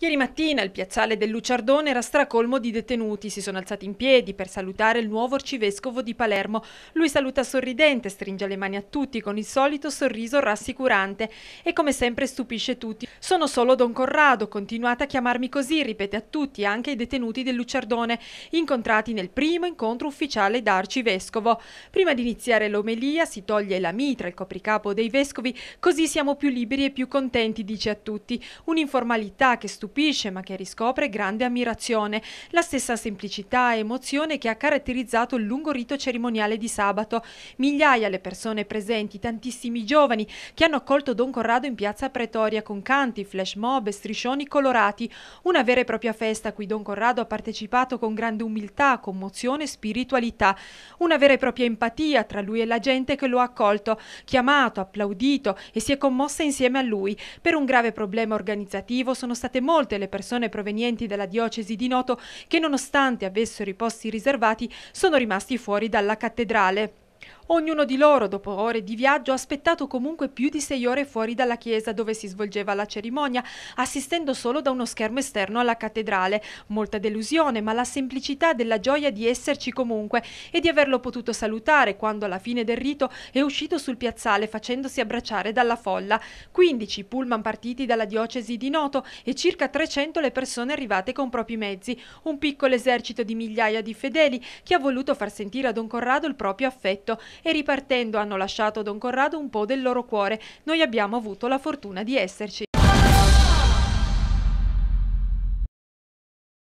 Ieri mattina il piazzale del Luciardone era stracolmo di detenuti, si sono alzati in piedi per salutare il nuovo arcivescovo di Palermo. Lui saluta sorridente, stringe le mani a tutti con il solito sorriso rassicurante e come sempre stupisce tutti. Sono solo Don Corrado, continuate a chiamarmi così, ripete a tutti, anche ai detenuti del Luciardone, incontrati nel primo incontro ufficiale da arcivescovo. Prima di iniziare l'omelia si toglie la mitra, il copricapo dei vescovi, così siamo più liberi e più contenti, dice a tutti. Un'informalità che stupisce stupisce ma che riscopre grande ammirazione, la stessa semplicità e emozione che ha caratterizzato il lungo rito cerimoniale di sabato. Migliaia le persone presenti, tantissimi giovani che hanno accolto Don Corrado in piazza Pretoria con canti, flash mob e striscioni colorati, una vera e propria festa a cui Don Corrado ha partecipato con grande umiltà, commozione e spiritualità, una vera e propria empatia tra lui e la gente che lo ha accolto, chiamato, applaudito e si è commossa insieme a lui. Per un grave problema organizzativo sono state molte molte le persone provenienti dalla diocesi di Noto che nonostante avessero i posti riservati sono rimasti fuori dalla cattedrale. Ognuno di loro, dopo ore di viaggio, ha aspettato comunque più di sei ore fuori dalla chiesa dove si svolgeva la cerimonia, assistendo solo da uno schermo esterno alla cattedrale. Molta delusione, ma la semplicità della gioia di esserci comunque e di averlo potuto salutare quando alla fine del rito è uscito sul piazzale facendosi abbracciare dalla folla. 15 pullman partiti dalla diocesi di Noto e circa 300 le persone arrivate con propri mezzi. Un piccolo esercito di migliaia di fedeli che ha voluto far sentire a Don Corrado il proprio affetto e ripartendo hanno lasciato Don Corrado un po' del loro cuore. Noi abbiamo avuto la fortuna di esserci.